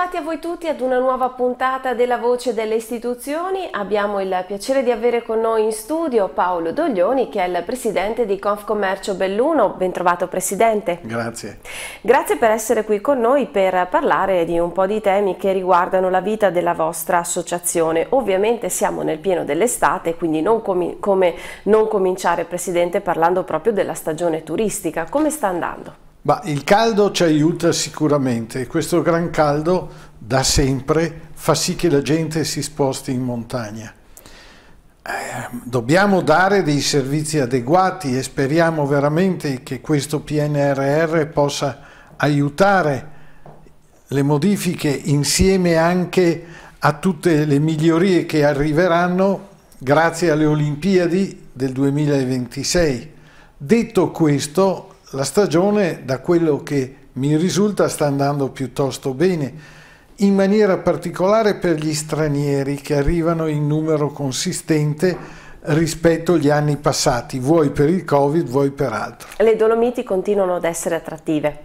Bentrovati a voi tutti ad una nuova puntata della Voce delle Istituzioni. Abbiamo il piacere di avere con noi in studio Paolo Doglioni, che è il presidente di Confcommercio Belluno. Bentrovato presidente. Grazie. Grazie per essere qui con noi per parlare di un po' di temi che riguardano la vita della vostra associazione. Ovviamente siamo nel pieno dell'estate, quindi non come non cominciare presidente parlando proprio della stagione turistica. Come sta andando? Ma il caldo ci aiuta sicuramente, questo gran caldo da sempre fa sì che la gente si sposti in montagna. Eh, dobbiamo dare dei servizi adeguati e speriamo veramente che questo PNRR possa aiutare le modifiche insieme anche a tutte le migliorie che arriveranno grazie alle Olimpiadi del 2026. Detto questo, la stagione, da quello che mi risulta, sta andando piuttosto bene, in maniera particolare per gli stranieri che arrivano in numero consistente rispetto agli anni passati, vuoi per il Covid, vuoi per altro. Le Dolomiti continuano ad essere attrattive?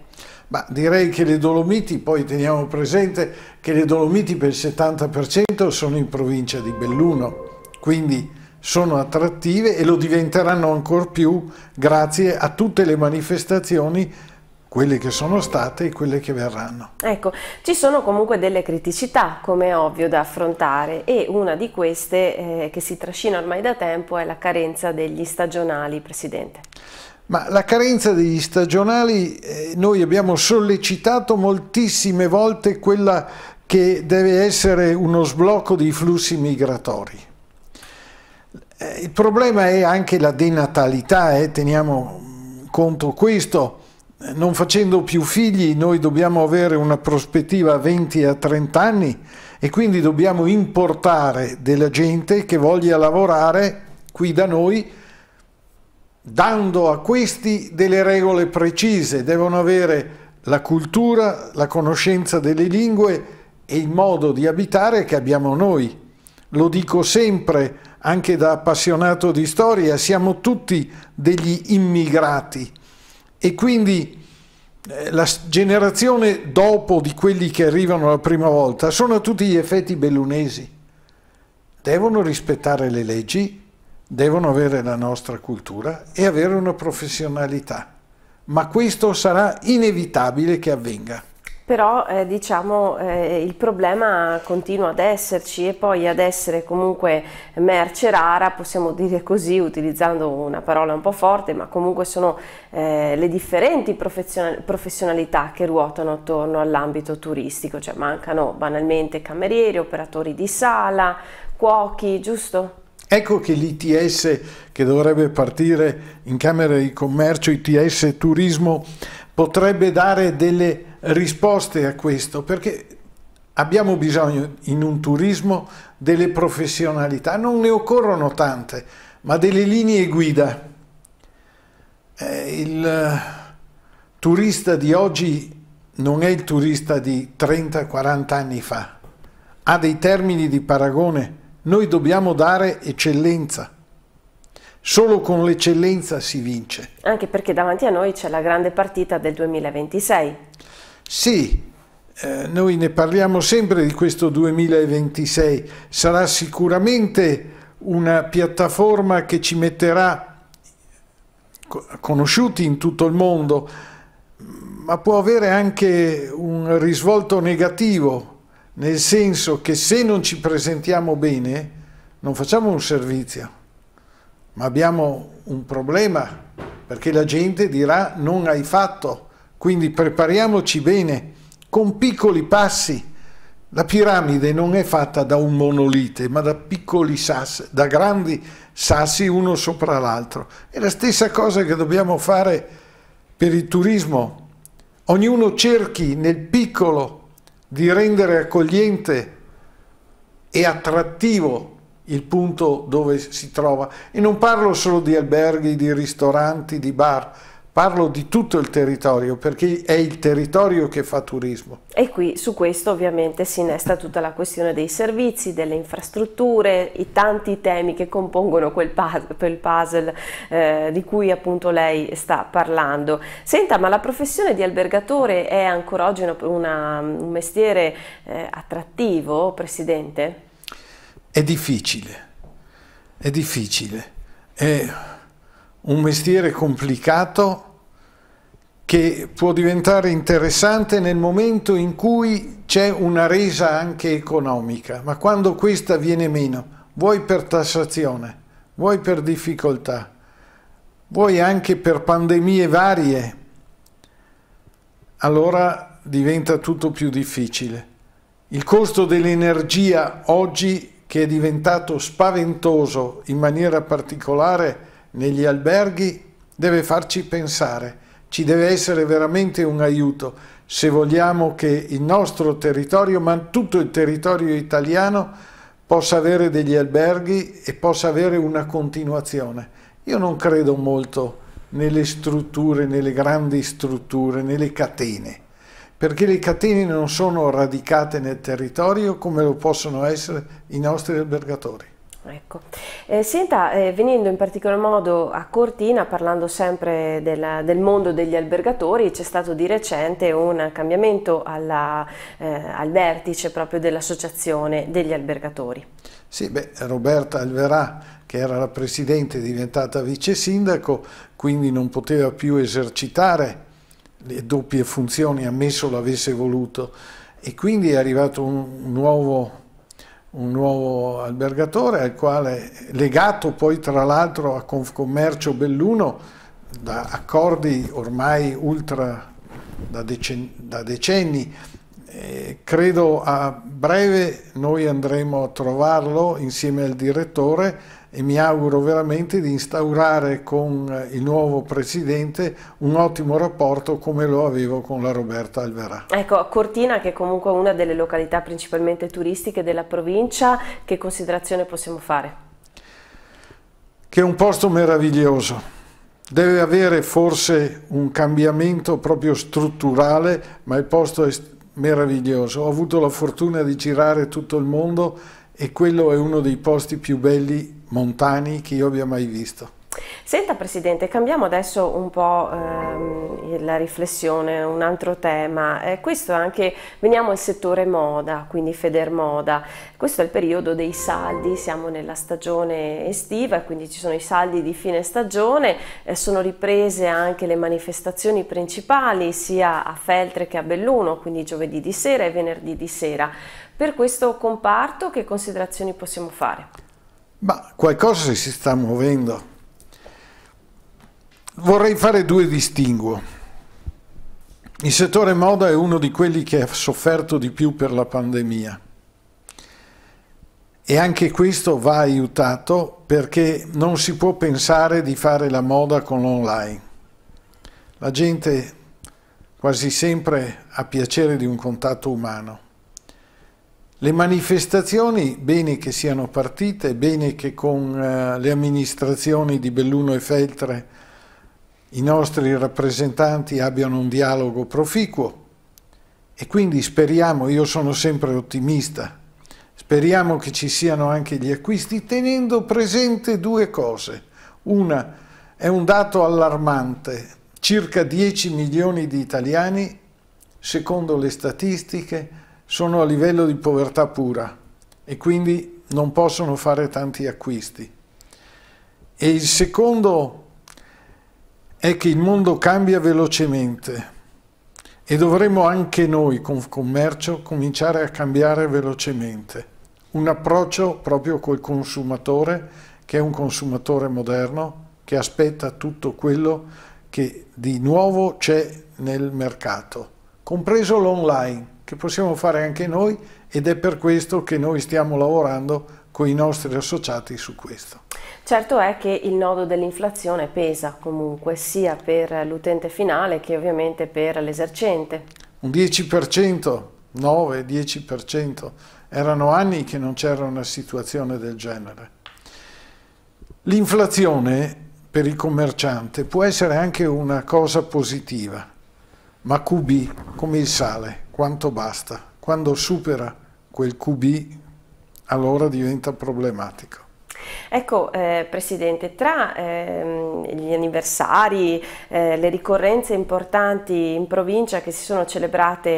Ma direi che le Dolomiti, poi teniamo presente che le Dolomiti per il 70% sono in provincia di Belluno, quindi sono attrattive e lo diventeranno ancor più grazie a tutte le manifestazioni quelle che sono state e quelle che verranno. Ecco, ci sono comunque delle criticità, come è ovvio, da affrontare e una di queste eh, che si trascina ormai da tempo è la carenza degli stagionali, Presidente. Ma la carenza degli stagionali, eh, noi abbiamo sollecitato moltissime volte quella che deve essere uno sblocco dei flussi migratori. Eh, il problema è anche la denatalità, eh, teniamo conto questo. Eh, non facendo più figli noi dobbiamo avere una prospettiva a 20 a 30 anni e quindi dobbiamo importare della gente che voglia lavorare qui da noi dando a questi delle regole precise, devono avere la cultura, la conoscenza delle lingue e il modo di abitare che abbiamo noi. Lo dico sempre anche da appassionato di storia, siamo tutti degli immigrati e quindi eh, la generazione dopo di quelli che arrivano la prima volta sono a tutti gli effetti bellunesi. Devono rispettare le leggi, devono avere la nostra cultura e avere una professionalità. Ma questo sarà inevitabile che avvenga. Però eh, diciamo eh, il problema continua ad esserci e poi ad essere comunque merce rara, possiamo dire così utilizzando una parola un po' forte, ma comunque sono eh, le differenti professionalità che ruotano attorno all'ambito turistico, cioè mancano banalmente camerieri, operatori di sala, cuochi, giusto? Ecco che l'ITS che dovrebbe partire in Camera di Commercio, ITS Turismo, potrebbe dare delle risposte a questo, perché abbiamo bisogno in un turismo delle professionalità, non ne occorrono tante, ma delle linee guida. Eh, il eh, turista di oggi non è il turista di 30-40 anni fa, ha dei termini di paragone, noi dobbiamo dare eccellenza. Solo con l'eccellenza si vince. Anche perché davanti a noi c'è la grande partita del 2026. Sì, eh, noi ne parliamo sempre di questo 2026, sarà sicuramente una piattaforma che ci metterà conosciuti in tutto il mondo, ma può avere anche un risvolto negativo, nel senso che se non ci presentiamo bene non facciamo un servizio, ma abbiamo un problema, perché la gente dirà non hai fatto, quindi prepariamoci bene con piccoli passi. La piramide non è fatta da un monolite, ma da piccoli sassi, da grandi sassi uno sopra l'altro. È la stessa cosa che dobbiamo fare per il turismo. Ognuno cerchi nel piccolo di rendere accogliente e attrattivo il punto dove si trova. E non parlo solo di alberghi, di ristoranti, di bar, Parlo di tutto il territorio perché è il territorio che fa turismo. E qui su questo ovviamente si innesta tutta la questione dei servizi, delle infrastrutture, i tanti temi che compongono quel puzzle, quel puzzle eh, di cui appunto lei sta parlando. Senta, ma la professione di albergatore è ancora oggi una, una, un mestiere eh, attrattivo, Presidente? È difficile, è difficile. È un mestiere complicato che può diventare interessante nel momento in cui c'è una resa anche economica, ma quando questa viene meno, vuoi per tassazione, vuoi per difficoltà, vuoi anche per pandemie varie, allora diventa tutto più difficile. Il costo dell'energia oggi, che è diventato spaventoso in maniera particolare, negli alberghi deve farci pensare, ci deve essere veramente un aiuto se vogliamo che il nostro territorio, ma tutto il territorio italiano, possa avere degli alberghi e possa avere una continuazione. Io non credo molto nelle strutture, nelle grandi strutture, nelle catene, perché le catene non sono radicate nel territorio come lo possono essere i nostri albergatori. Ecco. Eh, senta, eh, venendo in particolar modo a Cortina, parlando sempre della, del mondo degli albergatori, c'è stato di recente un cambiamento alla, eh, al vertice proprio dell'associazione degli albergatori. Sì, beh, Roberta Alverà, che era la presidente, è diventata vice sindaco, quindi non poteva più esercitare le doppie funzioni, ammesso l'avesse voluto, e quindi è arrivato un nuovo un nuovo albergatore al quale legato poi tra l'altro a Confcommercio Belluno da accordi ormai ultra da, decen da decenni. Eh, credo a breve noi andremo a trovarlo insieme al direttore e mi auguro veramente di instaurare con eh, il nuovo presidente un ottimo rapporto come lo avevo con la Roberta Alverà. Ecco, Cortina che è comunque una delle località principalmente turistiche della provincia, che considerazione possiamo fare? Che è un posto meraviglioso. Deve avere forse un cambiamento proprio strutturale, ma il posto è meraviglioso. Ho avuto la fortuna di girare tutto il mondo e quello è uno dei posti più belli montani che io abbia mai visto. Senta Presidente, cambiamo adesso un po' ehm, la riflessione, un altro tema. Eh, questo anche, veniamo al settore moda, quindi Federmoda. Questo è il periodo dei saldi, siamo nella stagione estiva, quindi ci sono i saldi di fine stagione, eh, sono riprese anche le manifestazioni principali sia a Feltre che a Belluno, quindi giovedì di sera e venerdì di sera. Per questo comparto che considerazioni possiamo fare? ma qualcosa si sta muovendo. Vorrei fare due distinguo. Il settore moda è uno di quelli che ha sofferto di più per la pandemia e anche questo va aiutato perché non si può pensare di fare la moda con l'online. La gente quasi sempre ha piacere di un contatto umano le manifestazioni, bene che siano partite, bene che con eh, le amministrazioni di Belluno e Feltre i nostri rappresentanti abbiano un dialogo proficuo e quindi speriamo, io sono sempre ottimista, speriamo che ci siano anche gli acquisti tenendo presente due cose. Una è un dato allarmante, circa 10 milioni di italiani, secondo le statistiche, sono a livello di povertà pura e quindi non possono fare tanti acquisti. E il secondo è che il mondo cambia velocemente e dovremo anche noi con commercio cominciare a cambiare velocemente. Un approccio proprio col consumatore, che è un consumatore moderno, che aspetta tutto quello che di nuovo c'è nel mercato, compreso l'online che possiamo fare anche noi ed è per questo che noi stiamo lavorando con i nostri associati su questo. Certo è che il nodo dell'inflazione pesa comunque sia per l'utente finale che ovviamente per l'esercente. Un 10%, 9-10%, erano anni che non c'era una situazione del genere. L'inflazione per il commerciante può essere anche una cosa positiva, ma QB come il sale, quanto basta? Quando supera quel QB allora diventa problematico. Ecco, eh, Presidente, tra ehm, gli anniversari, eh, le ricorrenze importanti in provincia che si sono celebrate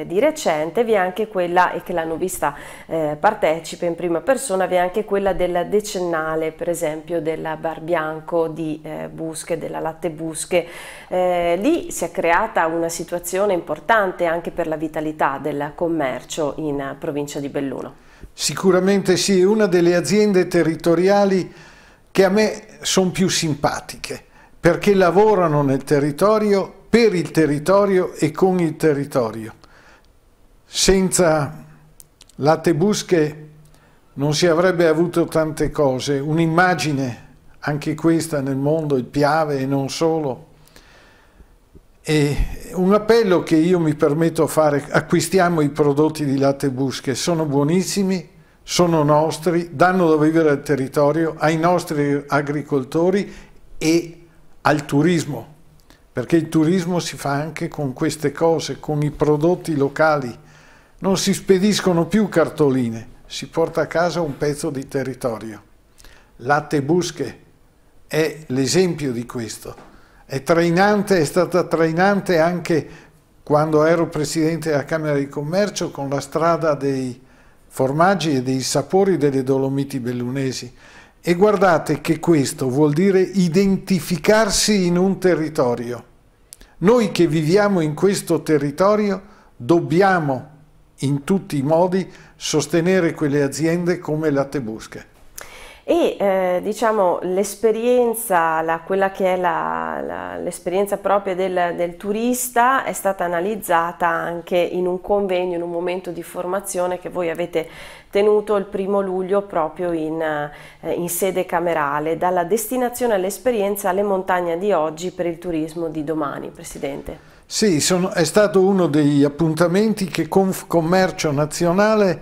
eh, di recente, vi è anche quella, e che l'hanno vista eh, partecipe in prima persona, vi è anche quella della decennale, per esempio, del Bar Bianco di eh, Busche, della Latte Busche. Eh, lì si è creata una situazione importante anche per la vitalità del commercio in provincia di Belluno. Sicuramente sì, è una delle aziende territoriali che a me sono più simpatiche, perché lavorano nel territorio, per il territorio e con il territorio. Senza Latte Busche non si avrebbe avuto tante cose, un'immagine, anche questa nel mondo, il Piave e non solo, e un appello che io mi permetto di fare, acquistiamo i prodotti di latte busche, sono buonissimi, sono nostri, danno da vivere al territorio, ai nostri agricoltori e al turismo, perché il turismo si fa anche con queste cose, con i prodotti locali. Non si spediscono più cartoline, si porta a casa un pezzo di territorio. Latte Busche è l'esempio di questo. È trainante, è stata trainante anche quando ero presidente della Camera di Commercio con la strada dei formaggi e dei sapori delle Dolomiti bellunesi. E guardate che questo vuol dire identificarsi in un territorio. Noi che viviamo in questo territorio dobbiamo in tutti i modi sostenere quelle aziende come Lattebusche e eh, diciamo l'esperienza, la, quella che è la, la, l'esperienza propria del, del, turista è stata analizzata anche in un convegno, in un momento di formazione che voi avete tenuto il primo luglio proprio in, eh, in sede camerale, dalla destinazione all'esperienza alle montagne di oggi per il turismo di domani, Presidente. Sì, sono, è stato uno degli appuntamenti che Conf Commercio Nazionale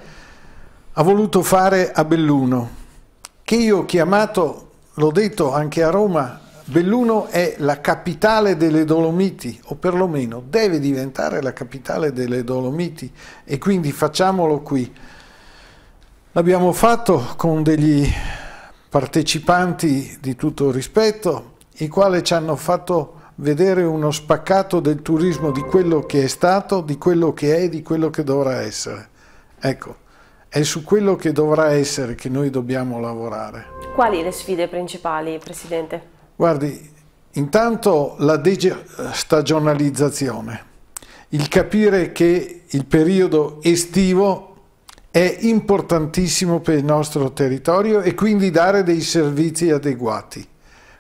ha voluto fare a Belluno che io ho chiamato, l'ho detto anche a Roma, Belluno è la capitale delle Dolomiti, o perlomeno deve diventare la capitale delle Dolomiti, e quindi facciamolo qui. L'abbiamo fatto con degli partecipanti di tutto rispetto, i quali ci hanno fatto vedere uno spaccato del turismo di quello che è stato, di quello che è e di quello che dovrà essere. Ecco. È su quello che dovrà essere che noi dobbiamo lavorare. Quali le sfide principali, Presidente? Guardi, intanto la stagionalizzazione, il capire che il periodo estivo è importantissimo per il nostro territorio e quindi dare dei servizi adeguati,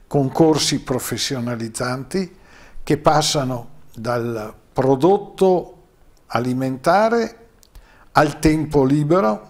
con corsi professionalizzanti che passano dal prodotto alimentare al tempo libero,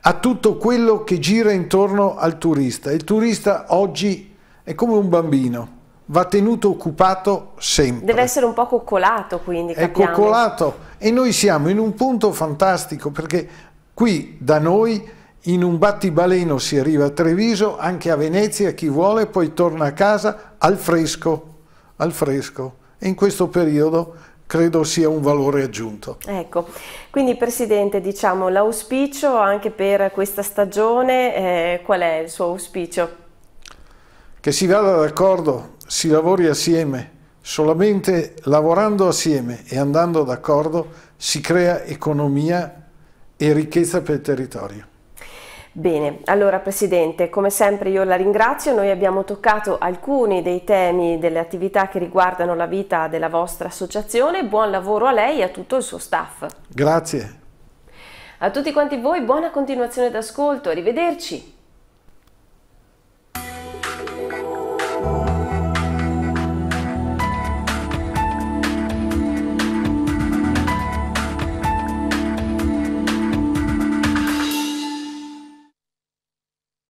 a tutto quello che gira intorno al turista. Il turista oggi è come un bambino, va tenuto occupato sempre. Deve essere un po' coccolato quindi. Capiamo. È coccolato e noi siamo in un punto fantastico perché qui da noi in un battibaleno si arriva a Treviso, anche a Venezia chi vuole poi torna a casa al fresco, al fresco. E in questo periodo credo sia un valore aggiunto. Ecco, quindi Presidente diciamo l'auspicio anche per questa stagione, eh, qual è il suo auspicio? Che si vada d'accordo, si lavori assieme, solamente lavorando assieme e andando d'accordo si crea economia e ricchezza per il territorio. Bene, allora Presidente, come sempre io la ringrazio, noi abbiamo toccato alcuni dei temi delle attività che riguardano la vita della vostra associazione, buon lavoro a lei e a tutto il suo staff. Grazie. A tutti quanti voi buona continuazione d'ascolto, arrivederci.